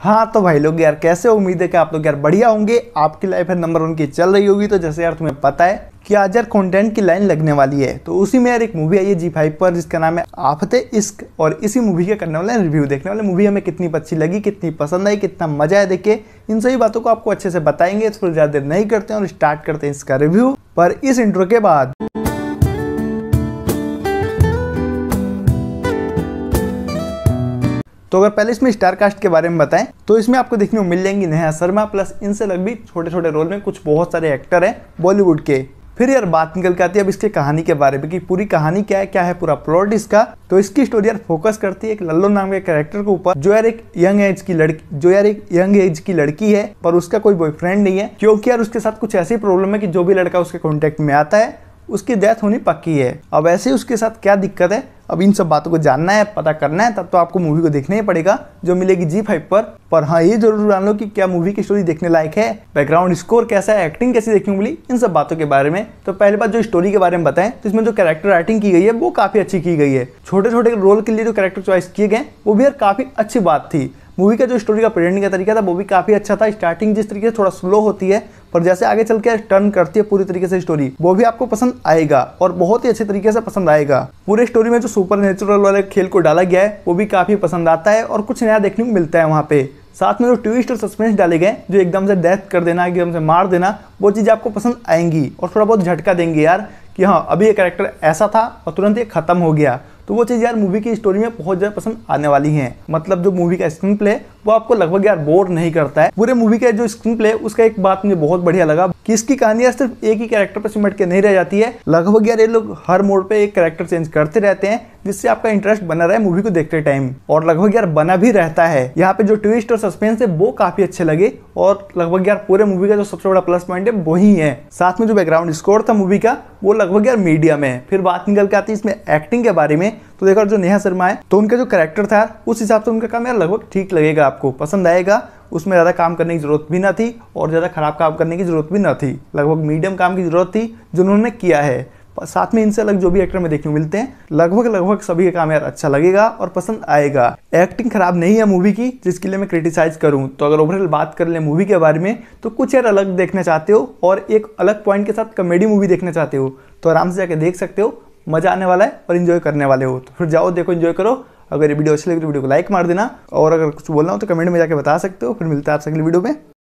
हाँ तो भाई लोग यार कैसे उम्मीद है कि आप लोग यार बढ़िया होंगे आपकी लाइफ है नंबर वन की चल रही होगी तो जैसे यार तुम्हें पता है कि आज यार कंटेंट की लाइन लगने वाली है तो उसी में यार एक मूवी आई है जी फाइव पर जिसका नाम है आफते इश्क और इसी मूवी का करने वाले रिव्यू देखने वाले मूवी हमें कितनी अच्छी लगी कितनी पसंद आई कितना मजा आया देखे इन सभी बातों को आपको अच्छे से बताएंगे थोड़ी ज़्यादा देर नहीं करते हैं और स्टार्ट करते हैं इसका रिव्यू पर इस इंट्रो के बाद तो अगर पहले इसमें स्टार कास्ट के बारे में बताएं तो इसमें आपको देखने को मिल जाएंगी नेहा शर्मा प्लस इनसे लग भी छोटे छोटे रोल में कुछ बहुत सारे एक्टर हैं बॉलीवुड के फिर यार बात निकल के आती है अब इसके कहानी के बारे में कि पूरी कहानी क्या है क्या है पूरा प्लॉट इसका तो इसकी स्टोरी यार फोकस करती है एक लल्लो नाम के कैरेक्टर के ऊपर जो यार एक यंग एज की लड़की जो यार एक यंग एज की लड़की है पर उसका कोई बॉयफ्रेंड नहीं है क्योंकि यार उसके साथ कुछ ऐसी प्रॉब्लम है कि जो भी लड़का उसके कॉन्टेक्ट में आता है उसकी डेथ होनी पक्की है अब ऐसे ही उसके साथ क्या दिक्कत है अब इन सब बातों को जानना है पता करना है तब तो आपको मूवी को देखना ही पड़ेगा जो मिलेगी जी फाइव पर पर हाँ ये जरूर जान लो कि क्या मूवी की स्टोरी देखने लायक है बैकग्राउंड स्कोर कैसा है एक्टिंग कैसी देखने को मिली इन सब बातों के बारे में तो पहले बात जो स्टोरी के बारे में बताएं तो इसमें जो कैरेक्टर राइटिंग की गई है वो काफी अच्छी की गई है छोटे छोटे रोल के लिए जो कैरेक्टर चॉइस किए गए वो भी यार काफी अच्छी बात थी मूवी का जो स्टोरी का प्रेजेंटिंग का तरीका था वो भी काफ़ी अच्छा था स्टार्टिंग जिस तरीके से थोड़ा स्लो होती है पर जैसे आगे चल के टर्न करती है पूरी तरीके से स्टोरी वो भी आपको पसंद आएगा और बहुत ही अच्छे तरीके से पसंद आएगा पूरे स्टोरी में जो सुपर नेचुरल वाले खेल को डाला गया है वो भी काफ़ी पसंद आता है और कुछ नया देखने को मिलता है वहाँ पे साथ में जो ट्विस्ट और सस्पेंस डाले गए जो एकदम से डेथ कर देना एकदम से मार देना वो चीज आपको पसंद आएंगी और थोड़ा बहुत झटका देंगे यार कि हाँ अभी ये करेक्टर ऐसा था और तुरंत ये ख़त्म हो गया तो वो चीज़ यार मूवी की स्टोरी में बहुत ज़्यादा पसंद आने वाली है मतलब जो मूवी का स्क्रीन प्ले वो आपको लगभग यार बोर नहीं करता है पूरे मूवी का जो स्क्रीन प्ले उसका एक बात मुझे बहुत बढ़िया लगा कि इसकी यार सिर्फ एक ही कैरेक्टर पर सिमट के नहीं रह जाती है लगभग यार ये लोग हर मोड पर एक कैरेक्टर चेंज करते रहते हैं जिससे आपका इंटरेस्ट बना रहे मूवी को देखते टाइम और लगभग यार बना भी रहता है यहाँ पे जो ट्विस्ट और सस्पेंस है वो काफी अच्छे लगे और लगभग यार पूरे मूवी का जो सबसे बड़ा प्लस पॉइंट है वो ही है साथ में जो बैकग्राउंड स्कोर था मूवी का वो लगभग यार मीडियम है फिर बात निकल के आती है इसमें एक्टिंग के बारे में तो देखो जो नेहा शर्मा है तो उनका जो करेक्टर था उस हिसाब से उनका काम यार लगभग ठीक लगेगा आपको पसंद आएगा उसमें ज़्यादा काम करने की ज़रूरत भी ना थी और ज़्यादा खराब काम करने की ज़रूरत भी ना थी लगभग मीडियम काम की ज़रूरत थी जो उन्होंने किया है साथ में इनसे अलग जो भी एक्टर में देखने मिलते हैं लगभग लगभग सभी का काम यार अच्छा लगेगा और पसंद आएगा एक्टिंग खराब नहीं है मूवी की जिसके लिए मैं क्रिटिसाइज करूं तो अगर ओवरऑल बात कर ले मूवी के बारे में तो कुछ यार अलग देखना चाहते हो और एक अलग पॉइंट के साथ कॉमेडी मूवी देखना चाहते हो तो आराम से जाके देख सकते हो मजा आने वाला है और इन्जॉय करने वाले हो तो फिर जाओ देखो इन्जॉय करो अगर ये वीडियो अच्छी लगी तो वीडियो को लाइक मार देना और अगर कुछ बोलना हो तो कमेंट में जाके बता सकते हो फिर मिलता है आपसे अगली वीडियो में